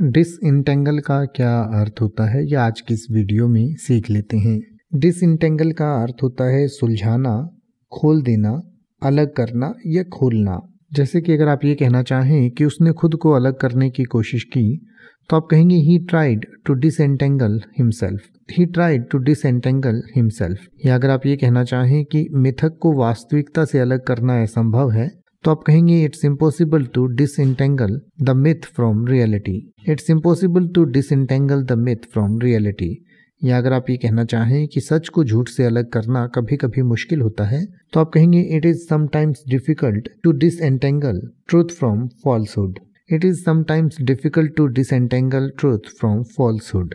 डिसइंटेंगल का क्या अर्थ होता है यह आज की इस वीडियो में सीख लेते हैं डिसइंटेंगल का अर्थ होता है सुलझाना खोल देना अलग करना या खोलना जैसे कि अगर आप ये कहना चाहें कि उसने खुद को अलग करने की कोशिश की तो आप कहेंगे he tried to disentangle himself he tried to disentangle himself या अगर आप ये कहना चाहें कि मिथक को वास्तविकता से अलग करना असंभव है तो आप कहेंगे it's impossible to entangle the myth from reality it's impossible to entangle the myth from reality या अगर आप ये कहना चाहें कि सच को झूठ से अलग करना कभी कभी मुश्किल होता है तो आप कहेंगे it is sometimes difficult to entangle truth from falsehood it is sometimes difficult to entangle truth from falsehood